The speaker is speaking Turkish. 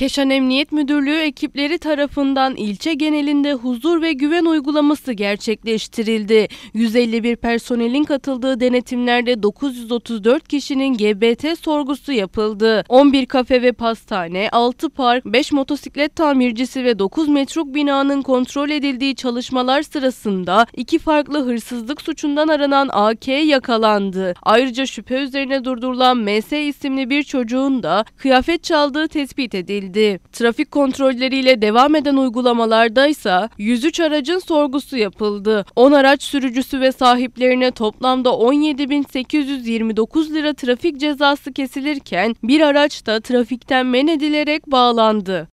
Keşan Emniyet Müdürlüğü ekipleri tarafından ilçe genelinde huzur ve güven uygulaması gerçekleştirildi. 151 personelin katıldığı denetimlerde 934 kişinin GBT sorgusu yapıldı. 11 kafe ve pastane, 6 park, 5 motosiklet tamircisi ve 9 metruk binanın kontrol edildiği çalışmalar sırasında iki farklı hırsızlık suçundan aranan AK yakalandı. Ayrıca şüphe üzerine durdurulan MS isimli bir çocuğun da kıyafet çaldığı tespit edildi edildi. Trafik kontrolleriyle devam eden uygulamalarda ise 103 aracın sorgusu yapıldı. 10 araç sürücüsü ve sahiplerine toplamda 17.829 lira trafik cezası kesilirken bir araç da trafikten men edilerek bağlandı.